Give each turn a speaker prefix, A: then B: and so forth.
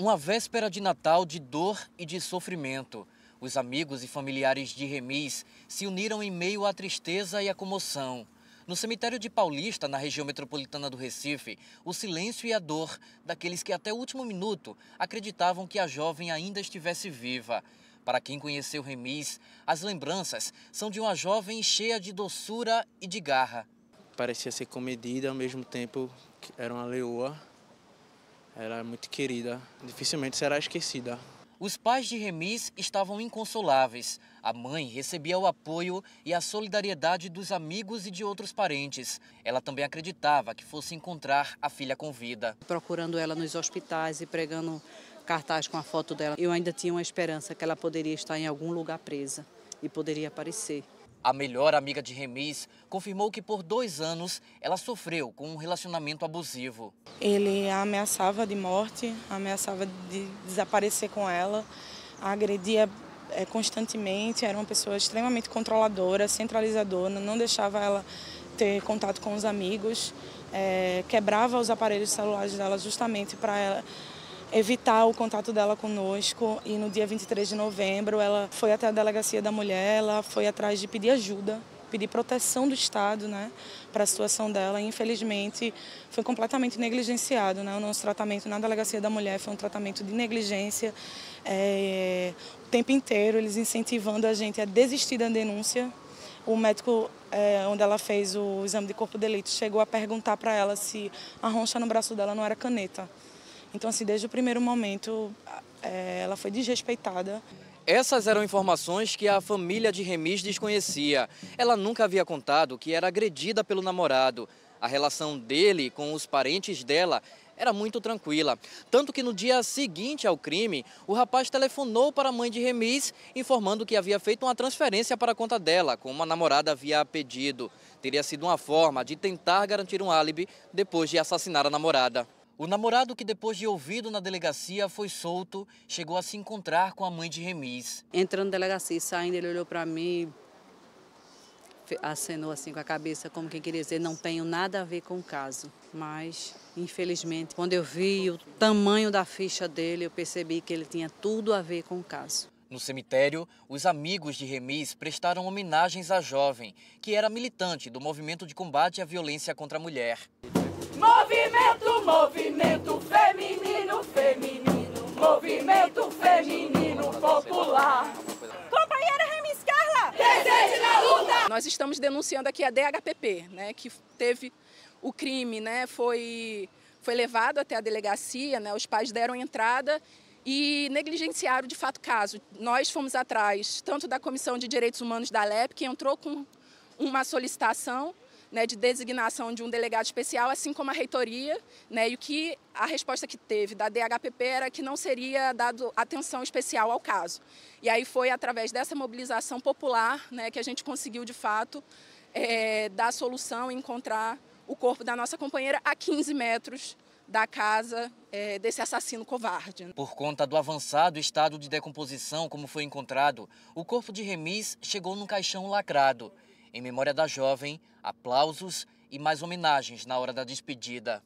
A: Uma véspera de Natal de dor e de sofrimento. Os amigos e familiares de Remis se uniram em meio à tristeza e à comoção. No cemitério de Paulista, na região metropolitana do Recife, o silêncio e a dor daqueles que até o último minuto acreditavam que a jovem ainda estivesse viva. Para quem conheceu Remis, as lembranças são de uma jovem cheia de doçura e de garra. Parecia ser comedida, ao mesmo tempo que era uma leoa era é muito querida, dificilmente será esquecida. Os pais de Remis estavam inconsoláveis. A mãe recebia o apoio e a solidariedade dos amigos e de outros parentes. Ela também acreditava que fosse encontrar a filha com vida.
B: Procurando ela nos
A: hospitais
B: e pregando cartaz com a foto dela, eu ainda tinha uma esperança que ela poderia estar em algum lugar presa
A: e poderia aparecer. A melhor amiga de Remis confirmou que por dois anos ela sofreu com um relacionamento abusivo.
C: Ele a ameaçava de morte, ameaçava de desaparecer com ela, a agredia eh, constantemente, era uma pessoa extremamente controladora, centralizadora, não deixava ela ter contato com os amigos, é, quebrava os aparelhos celulares dela justamente para ela evitar o contato dela conosco. E no dia 23 de novembro, ela foi até a delegacia da mulher, ela foi atrás de pedir ajuda pedir proteção do Estado né, para a situação dela. E, infelizmente, foi completamente negligenciado. Né? O nosso tratamento na Delegacia da Mulher foi um tratamento de negligência. É, o tempo inteiro, eles incentivando a gente a desistir da denúncia. O médico, é, onde ela fez o exame de corpo de delito, chegou a perguntar para ela se a roncha no braço dela não era caneta. Então, assim, desde o primeiro momento, é, ela foi desrespeitada.
A: Essas eram informações que a família de Remis desconhecia. Ela nunca havia contado que era agredida pelo namorado. A relação dele com os parentes dela era muito tranquila. Tanto que no dia seguinte ao crime, o rapaz telefonou para a mãe de Remis, informando que havia feito uma transferência para a conta dela, como a namorada havia pedido. Teria sido uma forma de tentar garantir um álibi depois de assassinar a namorada. O namorado, que depois de ouvido na delegacia foi solto, chegou a se encontrar com a mãe de Remis.
B: Entrando na delegacia e saindo, ele olhou para mim, acenou assim com a cabeça, como quem queria dizer, não tenho nada a ver com o caso. Mas, infelizmente, quando eu vi o tamanho da ficha dele, eu percebi que ele tinha tudo a ver com o caso.
A: No cemitério, os amigos de Remis prestaram homenagens à jovem, que era militante do movimento de combate à violência contra a mulher.
D: Nós estamos denunciando aqui a DHPP, né, que teve o crime, né, foi, foi levado até a delegacia, né, os pais deram entrada e negligenciaram de fato o caso. Nós fomos atrás, tanto da Comissão de Direitos Humanos da LEP, que entrou com uma solicitação né, de designação de um delegado especial, assim como a reitoria, né, e o que a resposta que teve da DHPP era que não seria dado atenção especial ao caso. E aí foi através dessa mobilização popular né, que a gente conseguiu, de fato, é, dar solução e encontrar o corpo da nossa companheira a 15 metros da casa é, desse assassino covarde. Né.
A: Por conta do avançado estado de decomposição como foi encontrado, o corpo de Remis chegou num caixão lacrado. Em memória da jovem, aplausos e mais homenagens na hora da despedida.